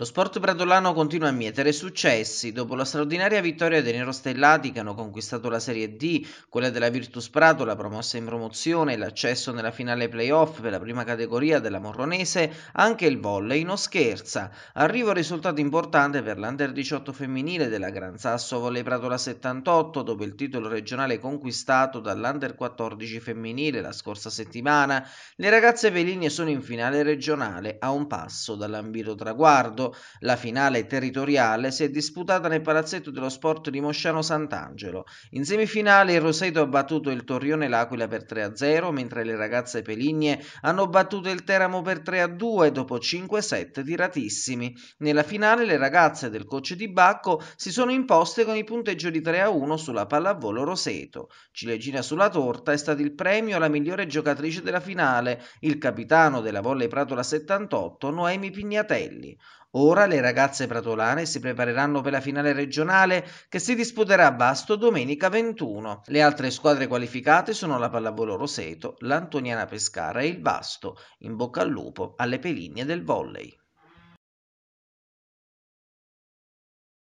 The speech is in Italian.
Lo sport bradolano continua a mietere successi. Dopo la straordinaria vittoria dei nerostellati che hanno conquistato la Serie D, quella della Virtus Prato, la promossa in promozione e l'accesso nella finale playoff per la prima categoria della Morronese, anche il volley non scherza. Arriva un risultato importante per l'Under 18 femminile della Gran Sasso Volley Pratola 78 dopo il titolo regionale conquistato dall'Under 14 femminile la scorsa settimana. Le ragazze pelinie sono in finale regionale a un passo dall'ambito traguardo la finale territoriale si è disputata nel palazzetto dello sport di Mosciano Sant'Angelo. In semifinale il Roseto ha battuto il Torrione L'Aquila per 3-0, mentre le ragazze peligne hanno battuto il Teramo per 3-2 dopo 5 set tiratissimi. Nella finale le ragazze del coach di Bacco si sono imposte con il punteggio di 3-1 sulla pallavolo Roseto. Ciliegina sulla torta è stato il premio alla migliore giocatrice della finale, il capitano della volley Pratola 78 Noemi Pignatelli. Ora le ragazze pratolane si prepareranno per la finale regionale che si disputerà a Basto domenica 21. Le altre squadre qualificate sono la Pallavolo Roseto, l'Antoniana Pescara e il Basto. In bocca al lupo alle peligne del volley.